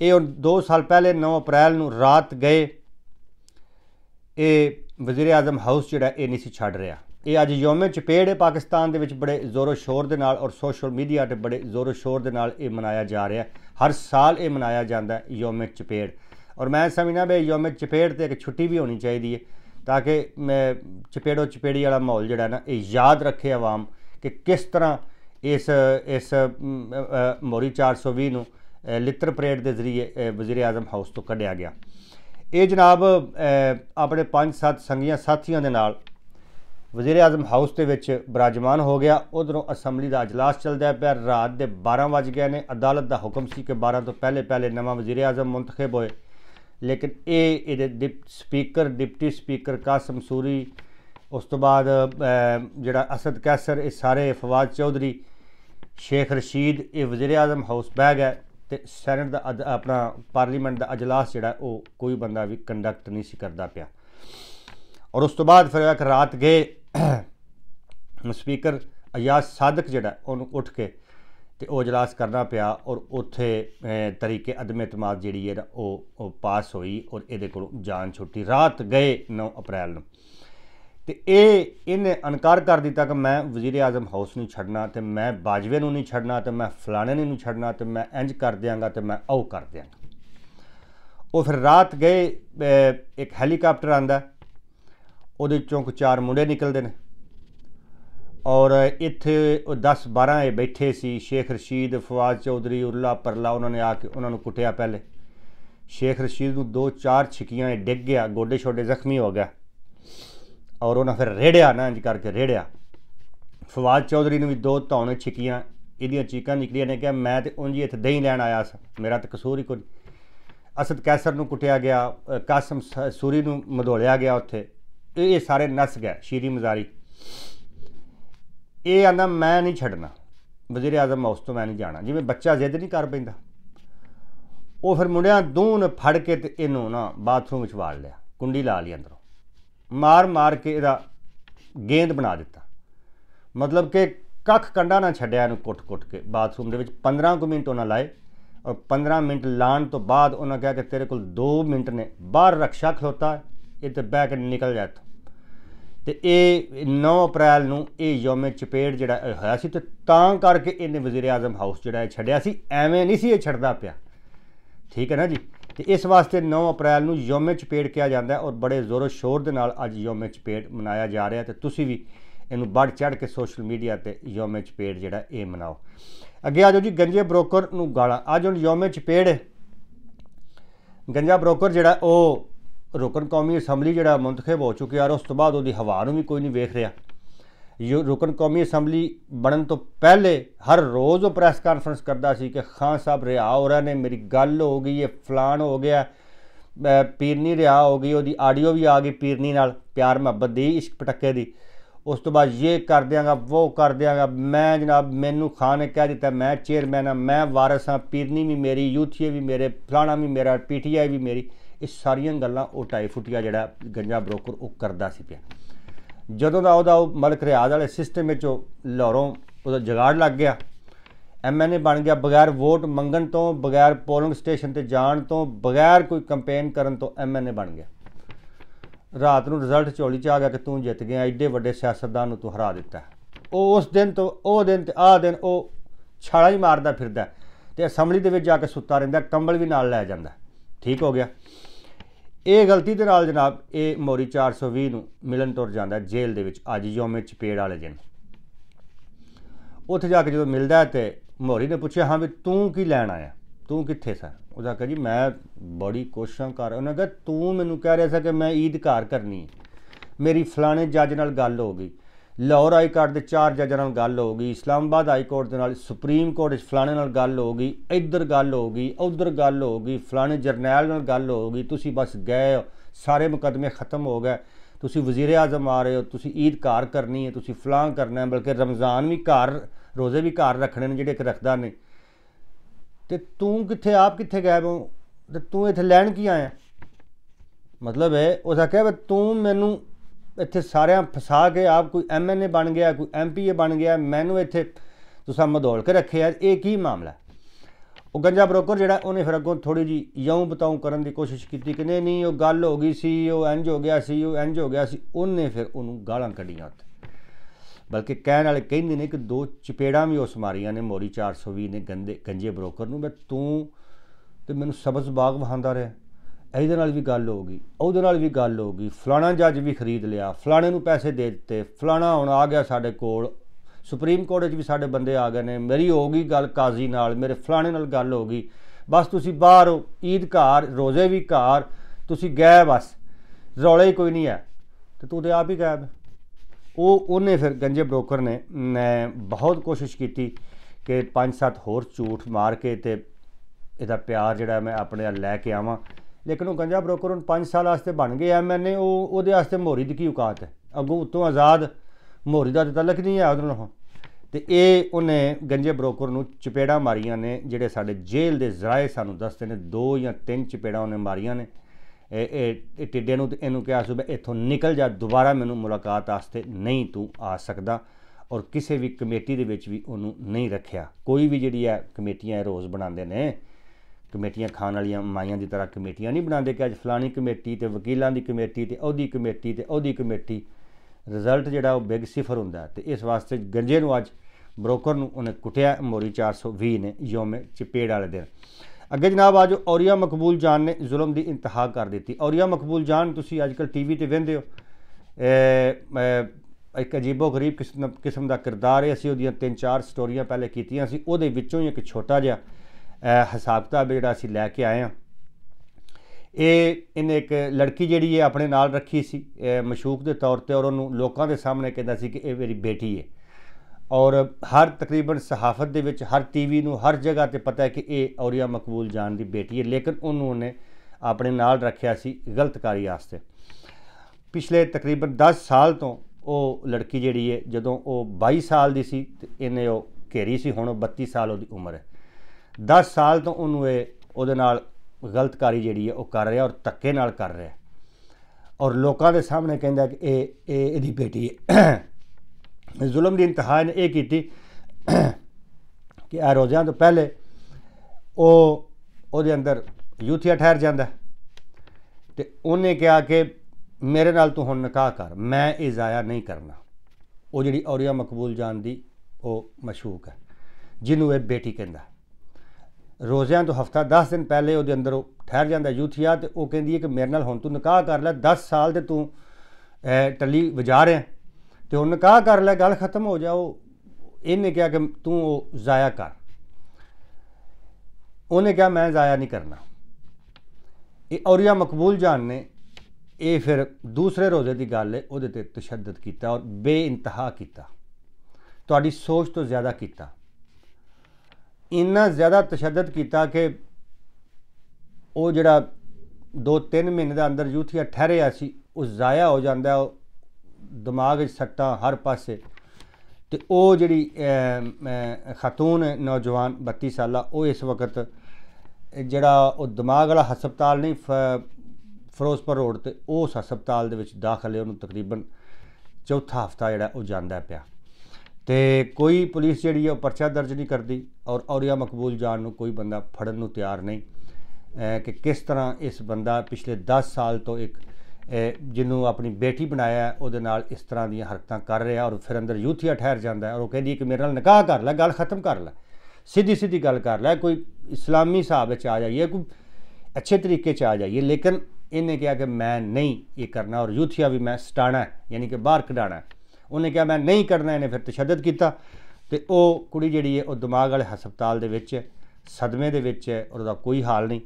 ਇਹ 2 ਸਾਲ ਪਹਿਲੇ 9 ਅਪ੍ਰੈਲ ਨੂੰ ਰਾਤ ਗਏ ਇਹ ਵਜ਼ੀਰ ਆਜ਼ਮ ਹਾਊਸ ਜਿਹੜਾ ਇਹ ਨਹੀਂ ਸੀ ਛੱਡ ਰਿਹਾ ਇਹ ਅੱਜ ਯੋਮੇ ਚਪੇੜ ਹੈ ਪਾਕਿਸਤਾਨ ਦੇ ਵਿੱਚ ਬੜੇ ਜ਼ੋਰੋ ਸ਼ੋਰ ਦੇ ਨਾਲ ਔਰ ਸੋਸ਼ਲ ਮੀਡੀਆ ਤੇ ਬੜੇ ਜ਼ੋਰੋ ਸ਼ੋਰ ਦੇ ਨਾਲ ਇਹ ਮਨਾਇਆ ਜਾ ਰਿਹਾ ਹਰ ਸਾਲ ਇਹ ਮਨਾਇਆ ਜਾਂਦਾ ਯੋਮੇ ਚਪੇੜ ਔਰ ਮੈਂ ਸਮਝਣਾ ਬਈ ਯੋਮੇ ਚਪੇੜ ਤੇ ਇੱਕ ਛੁੱਟੀ ਵੀ ਹੋਣੀ ਚਾਹੀਦੀ ਹੈ ਤਾਂ ਕਿ ਮੈਂ ਚਪੇੜੋ ਚਪੇੜੀ ਵਾਲਾ ਮਾਹੌਲ ਜਿਹੜਾ ਨਾ ਇਹ ਯਾਦ ਰੱਖੇ ਆਵਾਮ ਕਿ ਕਿਸ ਤਰ੍ਹਾਂ ਇਸ ਇਸ ਮੋਰੀ 420 ਨੂੰ ਲਿੱਤਰ ਪਰੇਡ ਦੇ ਜ਼ਰੀਏ ਵਜ਼ੀਰ ਆਜ਼ਮ ਹਾਊਸ ਤੋਂ ਕੱਢਿਆ ਗਿਆ ਇਹ ਜਨਾਬ ਆਪਣੇ 5-7 ਸੰਗੀਆਂ ਸਾਥੀਆਂ ਦੇ ਨਾਲ ਵਜ਼ੀਰ ਆਜ਼ਮ ਹਾਊਸ ਦੇ ਵਿੱਚ ਬਰਾਜਮਾਨ ਹੋ ਗਿਆ ਉਧਰੋਂ ਅਸੈਂਬਲੀ ਦਾ اجلاس ਚੱਲਦਾ ਪਿਆ ਰਾਤ ਦੇ 12 ਵਜ ਗਏ ਨੇ ਅਦਾਲਤ ਦਾ ਹੁਕਮ ਸੀ ਕਿ 12 ਤੋਂ ਪਹਿਲੇ ਪਹਿਲੇ ਨਵਾਂ ਵਜ਼ੀਰ ਆਜ਼ਮ ਮੁੰਤਖਬ ਹੋਏ ਲੇਕਿਨ ਇਹ ਇਹਦੇ speaker deputy speaker Qasim Suri ਉਸ ਤੋਂ ਬਾਅਦ ਜਿਹੜਾ ਅਸਦ ਕੈਸਰ ਇਹ ਸਾਰੇ ਫਵਾਦ ਚੌਧਰੀ ਸ਼ੇਖ ਰਸ਼ੀਦ ਇਹ ਵਜ਼ੀਰ ਆਜ਼ਮ ਹਾਊਸ ਬੈਗ ਹੈ ਤੇ ਸੈਨੇਟ ਦਾ ਆਪਣਾ ਪਾਰਲੀਮੈਂਟ ਦਾ اجلاس ਜਿਹੜਾ ਉਹ ਕੋਈ ਬੰਦਾ ਵੀ ਕੰਡਕਟ ਨਹੀਂ ਸੀ ਕਰਦਾ ਪਿਆ ਔਰ ਉਸ ਤੋਂ ਬਾਅਦ ਫਿਰ ਇੱਕ ਰਾਤ ਗਏ ਸਪੀਕਰ ਅਯਾਸ ਸਾਦਕ ਜਿਹੜਾ ਉਹਨੂੰ ਉੱਠ ਕੇ ਤੇ ਉਹ اجلاس ਕਰਨਾ ਪਿਆ ਔਰ ਉੱਥੇ ਤਰੀਕੇ ਅਦਮੇ ਇਤਮਾਦ ਜਿਹੜੀ ਹੈ ਉਹ ਪਾਸ ਹੋਈ ਔਰ ਇਹਦੇ ਕੋਲ ਜਾਨ ਛੁੱਟੀ ਰਾਤ ਗਏ 9 ਅਪ੍ਰੈਲ ਨੂੰ ਤੇ ਇਹ ਇਹਨੇ ਅਨਕਾਰ ਕਰ ਦਿੱਤਾ ਕਿ ਮੈਂ ਵਜ਼ੀਰ ਆਜ਼ਮ ਹਾਊਸ ਨਹੀਂ ਛੱਡਣਾ ਤੇ ਮੈਂ ਬਾਜਵੇ ਨੂੰ ਨਹੀਂ ਛੱਡਣਾ ਤੇ ਮੈਂ ਫਲਾਣੇ ਨੂੰ ਨਹੀਂ ਛੱਡਣਾ ਤੇ ਮੈਂ ਇੰਜ ਕਰ ਦਿਆਂਗਾ ਤੇ ਮੈਂ ਉਹ ਕਰ ਦਿਆਂਗਾ ਉਹ ਫਿਰ ਰਾਤ ਗਏ ਇੱਕ ਹੈਲੀਕਾਪਟਰ ਆਂਦਾ ਉਹਦੇ ਚੋਂ ਚਾਰ ਮੁੰਡੇ ਨਿਕਲਦੇ ਨੇ ਔਰ ਇੱਥੇ 10 12 ਇਹ ਬੈਠੇ ਸੀ ਸ਼ੇਖ ਰਸ਼ੀਦ ਫਵਾਜ਼ ਚੌਧਰੀ ਉਰਲਾ ਪਰਲਾ ਉਹਨਾਂ ਨੇ ਆ ਕੇ ਉਹਨਾਂ ਨੂੰ ਕੁੱਟਿਆ ਪਹਿਲੇ ਸ਼ੇਖ ਰਸ਼ੀਦ ਨੂੰ ਦੋ ਚਾਰ ਛਕੀਆਂ ਇਹ ਡਿੱਗ ਗਿਆ ਗੋਡੇ ਛੋਡੇ ਜ਼ਖਮੀ ਹੋ ਗਿਆ ਔਰ ਉਹਨਾਂ ਫਿਰ ਰੇੜਿਆ ਨਾ ਇੰਜ ਕਰਕੇ ਰੇੜਿਆ ਫਵਾਜ਼ ਚੌਧਰੀ ਨੂੰ ਵੀ ਦੋ ਧੌਣੇ ਛਕੀਆਂ ਇਹਦੀਆਂ ਚੀਕਾਂ ਨਿਕਲੀਆਂ ਨੇ ਕਿਹਾ ਮੈਂ ਤੇ ਉਂਝ ਇੱਥੇ ਦਹੀਂ ਲੈਣ ਆਇਆ ਸੀ ਮੇਰਾ ਤਾਂ ਕਸੂਰ ਹੀ ਕੋਈ ਅਸਦ ਕੈਸਰ ਨੂੰ ਕੁੱਟਿਆ ਗਿਆ ਕਾਸਮ ਸੂਰੀ ਨੂੰ ਮਧੋਲਿਆ ਗਿਆ ਉੱਥੇ ਇਹ ਸਾਰੇ ਨਸ ਗਏ ਸ਼ੀਰੀ ਮਜ਼ਾਰੀ ਇਹ ਆਂਦਾ ਮੈਂ ਨਹੀਂ ਛੱਡਣਾ ਵਜ਼ੀਰ ਆਜ਼ਮ ਉਸ ਤੋਂ ਮੈਂ ਨਹੀਂ ਜਾਣਾ ਜਿਵੇਂ ਬੱਚਾ ਜ਼ਿੱਦ ਨਹੀਂ ਕਰ ਪੈਂਦਾ ਉਹ ਫਿਰ ਮੁੰਡਿਆਂ ਦੋਨ ਨੇ ਫੜ ਕੇ ਤੇ ਇਹਨੂੰ ਨਾ ਬਾਥਰੂਮ ਵਿੱਚ ਵਾੜ ਲਿਆ ਕੁੰਡੀ ਲਾ ਲਈ ਅੰਦਰੋਂ ਮਾਰ ਮਾਰ ਕੇ ਇਹਦਾ ਗੇਂਦ ਬਣਾ ਦਿੱਤਾ ਮਤਲਬ ਕਿ ਕੱਖ ਕੰਡਾ ਨਾ ਛੱਡਿਆ ਇਹਨੂੰ ਕੁੱਟ-ਕੁੱਟ ਕੇ ਬਾਥਰੂਮ ਦੇ ਵਿੱਚ 15 ਕੁ ਮਿੰਟ ਉਹਨਾਂ ਲਾਏ ਔਰ 15 ਮਿੰਟ ਲਾਣ ਤੋਂ ਬਾਅਦ ਉਹਨਾਂ ਕਿਹਾ ਕਿ ਤੇਰੇ ਕੋਲ 2 ਮਿੰਟ ਨੇ ਬਾਹਰ ਰਖਸ਼ਾ ਖਲੋਤਾ ਇਹ ਤੇ ਬੈਕ ਨਿਕਲ ਜਾ ਤੇ ਇਹ 9 ਅਪ੍ਰੈਲ ਨੂੰ ਇਹ ਯੋਮੇ ਚਪੇੜ ਜਿਹੜਾ ਹੋਇਆ ਸੀ ਤੇ ਤਾਂ ਕਰਕੇ ਇਹਨੇ ਵਜ਼ੀਰ ਆਜ਼ਮ ਹਾਊਸ ਜਿਹੜਾ ਛੱਡਿਆ ਸੀ ਐਵੇਂ ਨਹੀਂ ਸੀ ਇਹ ਛੱਡਦਾ ਪਿਆ ਠੀਕ ਹੈ ਨਾ ਜੀ ਤੇ ਇਸ ਵਾਸਤੇ 9 ਅਪ੍ਰੈਲ ਨੂੰ ਯੋਮੇ ਚਪੇੜ ਕਿਹਾ ਜਾਂਦਾ ਔਰ ਬੜੇ ਜ਼ੋਰੋ ਸ਼ੋਰ ਦੇ ਨਾਲ ਅੱਜ ਯੋਮੇ ਚਪੇੜ ਮਨਾਇਆ ਜਾ ਰਿਹਾ ਤੇ ਤੁਸੀਂ ਵੀ ਇਹਨੂੰ ਵੱਡ ਚੜ ਕੇ ਸੋਸ਼ਲ ਮੀਡੀਆ ਤੇ ਯੋਮੇ ਚਪੇੜ ਜਿਹੜਾ ਇਹ ਮਨਾਓ ਅੱਗੇ ਆ ਜਾਓ ਜੀ ਗੰਜੇ ਬ੍ਰੋਕਰ ਨੂੰ ਗਾਲਾਂ ਅੱਜ ਹੁਣ ਯੋਮੇ ਚਪੇੜ ਗੰਜਾ ਬ੍ਰੋਕਰ ਜਿਹੜਾ ਉਹ ਰੁਕਨ ਕੌਮੀ ਅਸੈਂਬਲੀ ਜਿਹੜਾ ਮੁੰਤਖਬ ਹੋ ਚੁੱਕਿਆ ਔਰ ਉਸ ਤੋਂ ਬਾਅਦ ਉਹਦੀ ਹਵਾ ਨੂੰ ਵੀ ਕੋਈ ਨਹੀਂ ਵੇਖ ਰਿਹਾ ਇਹ ਰੁਕਨ ਕੌਮੀ ਅਸੈਂਬਲੀ ਬਣਨ ਤੋਂ ਪਹਿਲੇ ਹਰ ਰੋਜ਼ ਉਹ ਪ੍ਰੈਸ ਕਾਨਫਰੰਸ ਕਰਦਾ ਸੀ ਕਿ ਖਾਨ ਸਾਹਿਬ ਰਿਹਾ ਹੋ ਰਹੇ ਨੇ ਮੇਰੀ ਗੱਲ ਹੋ ਗਈ ਇਹ ਫਲਾਨ ਹੋ ਗਿਆ ਪੀਰਨੀ ਰਿਹਾ ਹੋ ਗਈ ਉਹਦੀ ਆਡੀਓ ਵੀ ਆ ਗਈ ਪੀਰਨੀ ਨਾਲ ਪਿਆਰ ਮੁਹੱਬਤ ਦੀ ਇਸ਼ਕ ਪਟੱਕੇ ਦੀ ਉਸ ਤੋਂ ਬਾਅਦ ਇਹ ਕਰ ਦਿਆਂਗਾ ਉਹ ਕਰ ਦਿਆਂਗਾ ਮੈਂ ਜਨਾਬ ਮੈਨੂੰ ਖਾਨ ਨੇ ਕਹਿ ਦਿੱਤਾ ਮੈਂ ਚੇਅਰਮੈਨ ਆ ਮੈਂ ਵਾਰਿਸ ਆ ਪੀਰਨੀ ਵੀ ਮੇਰੀ ਯੂਥੀਏ ਵੀ ਮੇਰੇ ਫਲਾਣਾ ਵੀ ਮੇਰਾ ਪੀਟੀਆਈ ਵੀ ਮੇਰੀ ਇਹ ਸਾਰੀਆਂ ਗੱਲਾਂ ਉਹ ਟਾਈਫੁਟੀਆ ਜਿਹੜਾ ਗੰਜਾ ਬ੍ਰੋਕਰ ਉਹ ਕਰਦਾ ਸੀ ਪਿਆ ਜਦੋਂ ਦਾ ਉਹਦਾ ਉਹ ਮਲਕ ਰਿਆਦ ਵਾਲੇ ਸਿਸਟਮ ਵਿੱਚ ਉਹ ਲਾਹੌਰੋਂ ਉਹਦਾ ਜਗਾੜ ਲੱਗ ਗਿਆ ਐਮਐਨਏ ਬਣ ਗਿਆ ਬਗੈਰ ਵੋਟ ਮੰਗਣ ਤੋਂ ਬਗੈਰ ਪੋਲਿੰਗ ਸਟੇਸ਼ਨ ਤੇ ਜਾਣ ਤੋਂ ਬਗੈਰ ਕੋਈ ਕੈਂਪੇਨ ਕਰਨ ਤੋਂ ਐਮਐਨਏ ਬਣ ਗਿਆ ਰਾਤ ਨੂੰ ਰਿਜ਼ਲਟ ਚੋਲੀ ਚ ਆ ਗਿਆ ਕਿ ਤੂੰ ਜਿੱਤ ਗਿਆ ਐਡੇ ਵੱਡੇ ਸਿਆਸਤਦਾਨ ਨੂੰ ਤੂੰ ਹਰਾ ਦਿੱਤਾ ਉਹ ਉਸ ਦਿਨ ਤੋਂ ਉਹ ਦਿਨ ਤੇ ਆਹ ਦਿਨ ਉਹ ਛਾਲਾ ਹੀ ਮਾਰਦਾ ਫਿਰਦਾ ਤੇ ਅਸੈਂਬਲੀ ਦੇ ਵਿੱਚ ਜਾ ਕੇ ਸੁੱਤਾ ਰਹਿੰਦਾ ਕੰਬਲ ਵੀ ਨਾਲ ਲੈ ਜਾਂਦਾ ਠੀਕ ਹੋ ਗਿਆ ਇਹ ਗਲਤੀ ਦੇ ਨਾਲ ਜਨਾਬ ਇਹ ਮੋਰੀ 420 ਨੂੰ ਮਿਲਨ ਤੁਰ ਜਾਂਦਾ ਜੇਲ੍ਹ ਦੇ ਵਿੱਚ ਅੱਜ ਯੋਮੇ ਚਪੇੜ ਵਾਲੇ ਦਿਨ ਉੱਥੇ ਜਾ ਕੇ ਜਦੋਂ ਮਿਲਦਾ ਤੇ ਮੋਰੀ ਨੇ ਪੁੱਛਿਆ ਹਾਂ ਵੀ ਤੂੰ ਕੀ ਲੈਣ ਆਇਆ ਤੂੰ ਕਿੱਥੇ ਸਾ ਉਹਦਾ ਕਹੇ ਜੀ ਮੈਂ ਬੜੀ ਕੋਸ਼ਿਸ਼ਾਂ ਕਰ ਉਹਨਾਂ ਕਹੇ ਤੂੰ ਮੈਨੂੰ ਕਹਿ ਰਿਹਾ ਸੀ ਕਿ ਮੈਂ ਈਦ ਘਰ ਕਰਨੀ ਮੇਰੀ ਫਲਾਣੇ ਜੱਜ ਨਾਲ ਗੱਲ ਹੋ ਗਈ ਲਾਹੌਰ ਹਾਈ ਕੋਰਟ ਦੇ ਚਾਰ ਜੱਜਾਂ ਨਾਲ ਗੱਲ ਹੋ ਗਈ ਇਸਲਾਮਾਬਾਦ ਹਾਈ ਕੋਰਟ ਦੇ ਨਾਲ ਸੁਪਰੀਮ ਕੋਰਟ ਵਿੱਚ ਫਲਾਣੇ ਨਾਲ ਗੱਲ ਹੋ ਗਈ ਇੱਧਰ ਗੱਲ ਹੋ ਗਈ ਉੱਧਰ ਗੱਲ ਹੋ ਗਈ ਫਲਾਣੇ ਜਰਨੈਲ ਨਾਲ ਗੱਲ ਹੋ ਗਈ ਤੁਸੀਂ ਬਸ ਗਏ ਸਾਰੇ ਮੁਕਦਮੇ ਖਤਮ ਹੋ ਗਏ ਤੁਸੀਂ ਵਜ਼ੀਰ ਆਜ਼ਮ ਆ ਰਹੇ ਹੋ ਤੁਸੀਂ ਈਦ ਘਰ ਕਰਨੀ ਹੈ ਤੁਸੀਂ ਫਲਾਂ ਕਰਨਾ ਬਲਕਿ ਰਮਜ਼ਾਨ ਵੀ ਘਰ ਰੋਜ਼ੇ ਵੀ ਘਰ ਰੱਖਣੇ ਨੇ ਜਿਹੜੇ ਇੱਕ ਰੱਖਦਾ ਨੇ ਤੇ ਤੂੰ ਕਿੱਥੇ ਆਪ ਕਿੱਥੇ ਗਾਇਬ ਹੋ ਤੇ ਤੂੰ ਇੱਥੇ ਲੈਣ ਕੀ ਆਇਆ ਮਤਲਬ ਹੈ ਉਹਦਾ ਕਹੇ ਤੂੰ ਮੈਨੂੰ ਇੱਥੇ ਸਾਰਿਆਂ ਫਸਾ ਕੇ ਆਪ ਕੋਈ ਐਮਐਨਏ ਬਣ ਗਿਆ ਕੋਈ ਐਮਪੀਏ ਬਣ ਗਿਆ ਮੈਨੂੰ ਇੱਥੇ ਤੁਸੀਂ ਮਧੋਲ ਕੇ ਰੱਖਿਆ ਇਹ ਕੀ ਮਾਮਲਾ ਉਹ ਗੰਜਾ ਬ੍ਰੋਕਰ ਜਿਹੜਾ ਉਹਨੇ ਫਿਰ ਅੱਗੋਂ ਥੋੜੀ ਜੀ ਯੋਂ ਬਤਾਉਂ ਕਰਨ ਦੀ ਕੋਸ਼ਿਸ਼ ਕੀਤੀ ਕਿ ਨਹੀਂ ਨਹੀਂ ਉਹ ਗੱਲ ਹੋ ਗਈ ਸੀ ਉਹ ਇੰਜ ਹੋ ਗਿਆ ਸੀ ਉਹ ਇੰਜ ਹੋ ਗਿਆ ਸੀ ਉਹਨੇ ਫਿਰ ਉਹਨੂੰ ਗਾਲਾਂ ਕੱਢੀਆਂ ਉੱਤੇ ਬਲਕਿ ਕਹਿਣ ਵਾਲੇ ਕਹਿੰਦੇ ਨੇ ਕਿ ਦੋ ਚਪੇੜਾਂ ਵੀ ਉਸ ਮਾਰੀਆਂ ਨੇ ਮੋਰੀ 420 ਨੇ ਗੰਦੇ ਗੰਜੇ ਬ੍ਰੋਕਰ ਨੂੰ ਮੈਂ ਤੂੰ ਤੇ ਮੈਨੂੰ ਸਬਜ਼ ਬਾਗ ਵਹਾਂਦਾ ਰਿਹਾ ਇਹਦੇ ਨਾਲ ਵੀ ਗੱਲ ਹੋ ਗਈ ਉਹਦੇ ਨਾਲ ਵੀ ਗੱਲ ਹੋ ਗਈ ਫਲਾਣਾ ਜੱਜ ਵੀ ਖਰੀਦ ਲਿਆ ਫਲਾਣੇ ਨੂੰ ਪੈਸੇ ਦੇ ਦਿੱਤੇ ਫਲਾਣਾ ਹੁਣ ਆ ਗਿਆ ਸਾਡੇ ਕੋਲ ਸੁਪਰੀਮ ਕੋਰਟ 'ਚ ਵੀ ਸਾਡੇ ਬੰਦੇ ਆ ਗਏ ਨੇ ਮੇਰੀ ਹੋ ਗਈ ਗੱਲ ਕਾਜ਼ੀ ਨਾਲ ਮੇਰੇ ਫਲਾਣੇ ਨਾਲ ਗੱਲ ਹੋ ਗਈ ਬਸ ਤੁਸੀਂ ਬਾਹਰ ਹੋ ਈਦ ਘਰ ਰੋਜ਼ੇ ਵੀ ਘਰ ਤੁਸੀਂ ਗਏ ਬਸ ਰੌਲੇ ਕੋਈ ਨਹੀਂ ਹੈ ਤੇ ਤੂੰ ਤੇ ਆਪ ਹੀ ਗਾਇਬ ਉਹ ਉਹਨੇ ਫਿਰ ਗੰਜੇ ਬ੍ਰੋਕਰ ਨੇ ਬਹੁਤ ਕੋਸ਼ਿਸ਼ ਕੀਤੀ ਕਿ ਪੰਜ ਸੱਤ ਹੋਰ ਝੂਠ ਮਾਰ ਕੇ ਤੇ ਇਹਦਾ ਪਿਆਰ ਜਿਹੜਾ ਮੈਂ ਆਪਣੇ ਨਾਲ ਲੈ ਕੇ ਆਵਾਂ ਲੇਕਿਨ ਉਹ ਗੰਜਾ ਬ੍ਰੋਕਰ ਹੁਣ 5 ਸਾਲ ਵਾਸਤੇ ਬਣ ਗਏ ਐਮਐਨਏ ਉਹ ਉਹਦੇ ਵਾਸਤੇ ਮੋਰੀ ਦੀ ਕੀ ਔਕਾਤ ਹੈ ਅੱਗੋਂ ਉਤੋਂ ਆਜ਼ਾਦ ਮੋਰੀ ਦਾ ਤਲਕ ਨਹੀਂ ਹੈ ਉਹਨਾਂ ਨੂੰ ਤੇ ਇਹ ਉਹਨੇ ਗੰਜੇ ਬ੍ਰੋਕਰ ਨੂੰ ਚਪੇੜਾ ਮਾਰੀਆਂ ਨੇ ਜਿਹੜੇ ਸਾਡੇ ਜੇਲ੍ਹ ਦੇ ਜ਼ਰਾਏ ਸਾਨੂੰ ਦੱਸਦੇ ਨੇ ਦੋ ਜਾਂ ਤਿੰਨ ਚਪੇੜਾ ਉਹਨੇ ਮਾਰੀਆਂ ਨੇ ਇਹ ਇਹ ਟਿੱਡੇ ਨੂੰ ਇਹਨੂੰ ਕਿਹਾ ਸੁਬਹ ਇੱਥੋਂ ਨਿਕਲ ਜਾ ਦੁਬਾਰਾ ਮੈਨੂੰ ਮੁਲਾਕਾਤ ਆਸਤੇ ਨਹੀਂ ਤੂੰ ਆ ਸਕਦਾ ਔਰ ਕਿਸੇ ਵੀ ਕਮੇਟੀ ਦੇ ਵਿੱਚ ਵੀ ਉਹਨੂੰ ਨਹੀਂ ਰੱਖਿਆ ਕੋਈ ਵੀ ਜਿਹੜੀ ਹੈ ਕਮੇਟੀਆਂ ਇਹ ਰੋਜ਼ ਬਣਾਉਂਦੇ ਨੇ ਕਮੇਟੀਆਂ ਖਾਣ ਵਾਲੀਆਂ ਮਾਈਆਂ ਦੀ ਤਰ੍ਹਾਂ ਕਮੇਟੀਆਂ ਨਹੀਂ ਬਣਾਉਂਦੇ ਕਿ ਅੱਜ ਫਲਾਣੀ ਕਮੇਟੀ ਤੇ ਵਕੀਲਾਂ ਦੀ ਕਮੇਟੀ ਤੇ ਉਹਦੀ ਕਮੇਟੀ ਤੇ ਉਹਦੀ ਕਮੇਟੀ ਰਿਜ਼ਲਟ ਜਿਹੜਾ ਉਹ ਬਿਗ ਸਿਫਰ ਹੁੰਦਾ ਤੇ ਇਸ ਵਾਸਤੇ ਗੰਜੇ ਨੂੰ ਅੱਜ ਬ੍ਰੋਕਰ ਨੂੰ ਉਹਨੇ ਕੁੱਟਿਆ ਮੋਰੀ 420 ਨੇ ਯੋਮੇ ਚਪੇੜ ਵਾਲੇ ਦਿਨ ਅੱਗੇ ਜਨਾਬ ਆਜੋ ਔਰੀਆ ਮਕਬੂਲ ਜਾਨ ਨੇ ਜ਼ੁਲਮ ਦੀ ਇੰਤਹਾ ਕਰ ਦਿੱਤੀ ਔਰੀਆ ਮਕਬੂਲ ਜਾਨ ਤੁਸੀਂ ਅੱਜਕੱਲ ਟੀਵੀ ਤੇ ਵੇਂਦੇ ਹੋ ਇੱਕ ਅਜੀਬੋ ਗਰੀਬ ਕਿਸਮ ਦਾ ਕਿਰਦਾਰ ਹੈ ਅਸੀਂ ਉਹਦੀਆਂ ਤਿੰਨ ਚਾਰ ਸਟੋਰੀਆਂ ਪਹਿਲੇ ਕੀਤੀਆਂ ਸੀ ਉਹਦੇ ਵਿੱਚੋਂ ਇੱਕ ਛੋਟਾ ਜਿਹਾ ਹਿਸਾਬ ਕਿਤਾਬ ਜਿਹੜਾ ਅਸੀਂ ਲੈ ਕੇ ਆਏ ਆ ਇਹ ਇਹਨੇ ਇੱਕ ਲੜਕੀ ਜਿਹੜੀ ਹੈ ਆਪਣੇ ਨਾਲ ਰੱਖੀ ਸੀ ਮਸ਼ੂਕ ਦੇ ਤੌਰ ਤੇ ਔਰ ਉਹਨੂੰ ਲੋਕਾਂ ਦੇ ਸਾਹਮਣੇ ਕਹਿੰਦਾ ਸੀ ਕਿ ਇਹ ਮੇਰੀ ਬੇਟੀ ਹੈ ਔਰ ਹਰ ਤਕਰੀਬਨ ਸਹਾਫਤ ਦੇ ਵਿੱਚ ਹਰ ਟੀਵੀ ਨੂੰ ਹਰ ਜਗ੍ਹਾ ਤੇ ਪਤਾ ਹੈ ਕਿ ਇਹ ਔਰੀਆ ਮਕਬੂਲ ਜਾਨ ਦੀ ਬੇਟੀ ਹੈ ਲੇਕਿਨ ਉਹਨੂੰ ਉਹਨੇ ਆਪਣੇ ਨਾਲ ਰੱਖਿਆ ਸੀ ਗਲਤਕਾਰੀ ਵਾਸਤੇ ਪਿਛਲੇ ਤਕਰੀਬਨ 10 ਸਾਲ ਤੋਂ ਉਹ ਲੜਕੀ ਜਿਹੜੀ ਹੈ ਜਦੋਂ ਉਹ 22 ਸਾਲ ਦੀ ਸੀ ਇਹਨੇ ਉਹ ਘੇਰੀ ਸੀ ਹੁਣ 32 ਸਾਲ ਉਹਦੀ ਉਮਰ ਹੈ 10 ਸਾਲ ਤੋਂ ਉਹਨੂੰ ਇਹ ਉਹਦੇ ਨਾਲ ਗਲਤਕਾਰੀ ਜਿਹੜੀ ਹੈ ਉਹ ਕਰ ਰਿਹਾ ਔਰ ਤੱਕੇ ਨਾਲ ਕਰ ਰਿਹਾ ਔਰ ਲੋਕਾਂ ਦੇ ਸਾਹਮਣੇ ਕਹਿੰਦਾ ਕਿ ਇਹ ਇਹ ਇਹਦੀ ਬੇਟੀ ਹੈ ਜ਼ੁਲਮ ਦੀ ਇੰਤਹਾ ਨੇ ਇਹ ਕੀਤੀ ਕਿ ਆ ਰੋਜ਼ਾਂ ਤੋਂ ਪਹਿਲੇ ਉਹ ਉਹਦੇ ਅੰਦਰ ਯੂਥੀਆ ਠਹਿਰ ਜਾਂਦਾ ਤੇ ਉਹਨੇ ਕਿਹਾ ਕਿ ਮੇਰੇ ਨਾਲ ਤੂੰ ਹੁਣ ਨਿਕਾਹ ਕਰ ਮੈਂ ਇਹ ਜ਼ਾਇਆ ਨਹੀਂ ਕਰਨਾ ਉਹ ਜਿਹੜੀ ਔਰੀਆ ਮਕਬੂਲ ਜਾਨ ਦੀ ਉਹ ਮਸ਼ੂਕ ਹੈ ਜਿਹਨੂੰ ਇਹ ਬੇਟੀ ਕਹਿੰਦਾ ਰੋਜ਼ਿਆਂ ਤੋਂ ਹਫਤਾ 10 ਦਿਨ ਪਹਿਲੇ ਉਹਦੇ ਅੰਦਰ ਠਹਿਰ ਜਾਂਦਾ ਯੂਥੀਆ ਤੇ ਉਹ ਕਹਿੰਦੀ ਹੈ ਕਿ ਮੇਰੇ ਨਾਲ ਹੁਣ ਤੂੰ ਨਿਕਾਹ ਕਰ ਲੈ 10 ਸਾਲ ਤੇ ਤੂੰ ਟੱਲੀ ਵਜਾ ਰਿਹਾ ਤੇ ਉਹ ਨਿਕਾਹ ਕਰ ਲੈ ਗੱਲ ਖਤਮ ਹੋ ਜਾਓ ਇਹਨੇ ਕਿਹਾ ਕਿ ਤੂੰ ਉਹ ਜ਼ਾਇਆ ਕਰ ਉਹਨੇ ਕਿਹਾ ਮੈਂ ਜ਼ਾਇਆ ਨਹੀਂ ਕਰਨਾ ਇਹ ਔਰੀਆ ਮਕਬੂਲ ਜਾਨ ਨੇ ਇਹ ਫਿਰ ਦੂਸਰੇ ਰੋਜ਼ੇ ਦੀ ਗੱਲ ਹੈ ਉਹਦੇ ਤੇ ਤਸ਼ੱਦਦ ਕੀਤਾ ਔਰ ਬੇਇੰਤਹਾ ਕੀਤਾ ਤੁਹਾਡੀ ਸੋਚ ਤੋਂ ਜ਼ਿਆਦਾ ਕੀਤਾ ਇੰਨਾ ਜ਼ਿਆਦਾ ਤਸ਼ੱਦਦ ਕੀਤਾ ਕਿ ਉਹ ਜਿਹੜਾ 2-3 ਮਹੀਨੇ ਦਾ ਅੰਦਰ ਯੂਥੀਆ ਠਹਿਰਿਆ ਸੀ ਉਹ ਜ਼ਾਇਆ ਹੋ ਜਾਂਦਾ ਉਹ ਦਿਮਾਗ 'ਚ ਸੱਟਾਂ ਹਰ ਪਾਸੇ ਤੇ ਉਹ ਜਿਹੜੀ ਖਾਤੂਨ ਨੌਜਵਾਨ 32 ਸਾਲਾ ਉਹ ਇਸ ਵਕਤ ਜਿਹੜਾ ਉਹ ਦਿਮਾਗ ਵਾਲਾ ਹਸਪਤਾਲ ਨਹੀਂ ਫਿਰੋਜ਼ਪੁਰ ਰੋਡ ਤੇ ਉਸ ਹਸਪਤਾਲ ਦੇ ਵਿੱਚ ਦਾਖਲ ਹੈ ਉਹਨੂੰ ਤਕਰੀਬਨ ਚੌਥਾ ਹਫਤਾ ਜਿਹੜਾ ਉਹ ਜਾਂਦਾ ਪਿਆ ਤੇ ਕੋਈ ਪੁਲਿਸ ਜਿਹੜੀ ਉਹ ਪਰਚਾ ਦਰਜ ਨਹੀਂ ਕਰਦੀ ਔਰ ਔਰਿਆ ਮਕਬੂਲ ਜਾਨ ਨੂੰ ਕੋਈ ਬੰਦਾ ਫੜਨ ਨੂੰ ਤਿਆਰ ਨਹੀਂ ਕਿ ਕਿਸ ਤਰ੍ਹਾਂ ਇਸ ਬੰਦਾ ਪਿਛਲੇ 10 ਸਾਲ ਤੋਂ ਇੱਕ ਜਿਹਨੂੰ ਆਪਣੀ ਬੇਟੀ ਬਣਾਇਆ ਉਹਦੇ ਨਾਲ ਇਸ ਤਰ੍ਹਾਂ ਦੀਆਂ ਹਰਕਤਾਂ ਕਰ ਰਿਹਾ ਔਰ ਫਿਰ ਅੰਦਰ ਯੂਥੀਆ ਠਹਿਰ ਜਾਂਦਾ ਔਰ ਉਹ ਕਹਿੰਦੀ ਕਿ ਮੇਰੇ ਨਾਲ ਨਿਕਾਹ ਕਰ ਲੈ ਗੱਲ ਖਤਮ ਕਰ ਲੈ ਸਿੱਧੀ ਸਿੱਧੀ ਗੱਲ ਕਰ ਲੈ ਕੋਈ ਇਸਲਾਮੀ ਹਿਸਾਬ ਵਿੱਚ ਆ ਜਾਈਏ ਕੋਈ ਅੱਛੇ ਤਰੀਕੇ ਚ ਆ ਜਾਈਏ ਲੇਕਿਨ ਇਹਨੇ ਕਿਹਾ ਕਿ ਮੈਂ ਨਹੀਂ ਇਹ ਕਰਨਾ ਔਰ ਯੂਥੀਆ ਵੀ ਮੈਂ ਸਟਾਣਾ ਯਾਨੀ ਕਿ ਬਾਹਰ ਕਢਾਣਾ ਉਹਨੇ ਕਿਹਾ ਮੈਂ ਨਹੀਂ ਕਰਨਾ ਇਹਨੇ ਫਿਰ ਤਸ਼ੱਦਦ ਕੀਤਾ ਤੇ ਉਹ ਕੁੜੀ ਜਿਹੜੀ ਹੈ ਉਹ ਦਿਮਾਗ ਵਾਲੇ ਹਸਪਤਾਲ ਦੇ ਵਿੱਚ ਸਦਮੇ ਦੇ ਵਿੱਚ ਹੈ ਔਰ ਉਹਦਾ ਕੋਈ ਹਾਲ ਨਹੀਂ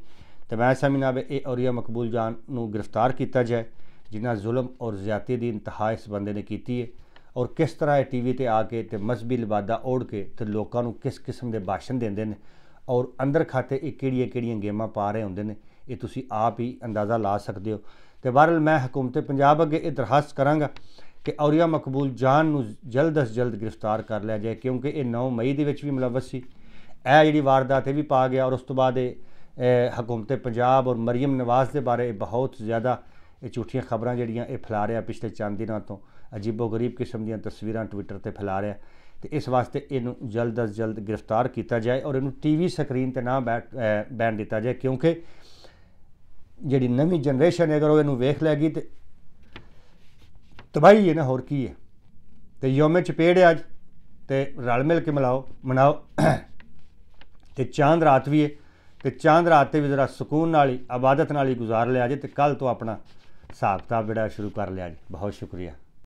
ਤੇ ਮੈਂ ਸਮਝਣਾ ਵੀ ਇਹ ਔਰੀਆ ਮਕਬੂਲ ਜਾਨ ਨੂੰ ਗ੍ਰਿਫਤਾਰ ਕੀਤਾ ਜਾਏ ਜਿਨ੍ਹਾਂ ਜ਼ੁਲਮ ਔਰ ਜ਼ਿਆਤੀ ਦੀ ਇੰਤਹਾ ਇਸ ਬੰਦੇ ਨੇ ਕੀਤੀ ਹੈ ਔਰ ਕਿਸ ਤਰ੍ਹਾਂ ਇਹ ਟੀਵੀ ਤੇ ਆ ਕੇ ਤੇ ਮਸਬੀ ਲਬਾਦਾ ਓੜ ਕੇ ਤੇ ਲੋਕਾਂ ਨੂੰ ਕਿਸ ਕਿਸਮ ਦੇ ਭਾਸ਼ਣ ਦਿੰਦੇ ਨੇ ਔਰ ਅੰਦਰ ਖਾਤੇ ਇਹ ਕਿਹੜੀਆਂ ਕਿਹੜੀਆਂ ਗੇਮਾਂ ਪਾ ਰਹੇ ਹੁੰਦੇ ਨੇ ਇਹ ਤੁਸੀਂ ਆਪ ਹੀ ਅੰਦਾਜ਼ਾ ਲਾ ਸਕਦੇ ਹੋ ਤੇ ਬਹਰਲ ਮੈਂ ਹਕੂਮਤ ਪੰਜਾਬ ਅੱਗੇ ਇਹ ਦਰਖਾਸਤ ਕਰਾਂਗਾ ਕਿ ਔਰੀਆ ਮਕਬੂਲ ਜਾਨ ਨੂੰ ਜਲਦ ਅਸ ਜਲਦ ਗ੍ਰਿਫਤਾਰ ਕਰ ਲਿਆ ਜਾਏ ਕਿਉਂਕਿ ਇਹ 9 ਮਈ ਦੇ ਵਿੱਚ ਵੀ ਮਲਵਸ ਸੀ ਇਹ ਜਿਹੜੀ ਵਾਰਦਾਤ ਇਹ ਵੀ ਪਾ ਗਿਆ ਔਰ ਉਸ ਤੋਂ ਬਾਅਦ ਇਹ ਹਕੂਮਤ ਪੰਜਾਬ ਔਰ ਮਰੀਮ ਨਵਾਜ਼ ਦੇ ਬਾਰੇ ਬਹੁਤ ਜ਼ਿਆਦਾ ਇਹ ਝੂਠੀਆਂ ਖਬਰਾਂ ਜਿਹੜੀਆਂ ਇਹ ਫਲਾ ਰਿਹਾ ਪਿਛਲੇ ਚੰਦ ਦਿਨਾਂ ਤੋਂ ਅਜੀਬੋ ਗਰੀਬ ਕਿਸਮ ਦੀਆਂ ਤਸਵੀਰਾਂ ਟਵਿੱਟਰ ਤੇ ਫਲਾ ਰਿਹਾ ਤੇ ਇਸ ਵਾਸਤੇ ਇਹਨੂੰ ਜਲਦ ਅਸ ਜਲਦ ਗ੍ਰਿਫਤਾਰ ਕੀਤਾ ਜਾਏ ਔਰ ਇਹਨੂੰ ਟੀਵੀ ਸਕਰੀਨ ਤੇ ਨਾ ਬੈਨ ਦਿੱਤਾ ਜਾਏ ਕਿਉਂਕਿ ਜਿਹੜੀ ਨਵੀਂ ਜਨਰੇਸ਼ਨ ਹੈ ਅਗਰ ਉਹ ਇਹਨੂੰ ਵੇਖ ਲੈਗੀ ਤੇ ਤਬਾਹੀ ਹੈ ਨਾ ਹੋਰ ਕੀ ਹੈ ਤੇ ਯੋਮੇ ਚਪੇੜ ਹੈ ਅੱਜ ਤੇ ਰਲ ਮਿਲ ਕੇ ਮਲਾਓ ਮਨਾਓ ਤੇ ਚਾਂਦ ਰਾਤ ਵੀ ਹੈ ਤੇ ਚਾਂਦ ਰਾਤ ਤੇ ਵੀ ਜ਼ਰਾ ਸਕੂਨ ਨਾਲ ਹੀ ਆਬਾਦਤ ਨਾਲ ਹੀ ਗੁਜ਼ਾਰ ਲਿਆ ਜੇ ਤੇ ਕੱਲ ਤੋਂ ਆਪਣਾ ਹਿਸਾਬ ਕਿਤਾਬ ਜਿਹੜਾ ਸ਼ੁਰੂ ਕਰ ਲਿਆ ਜੀ ਬਹੁਤ ਸ਼ੁਕਰੀਆ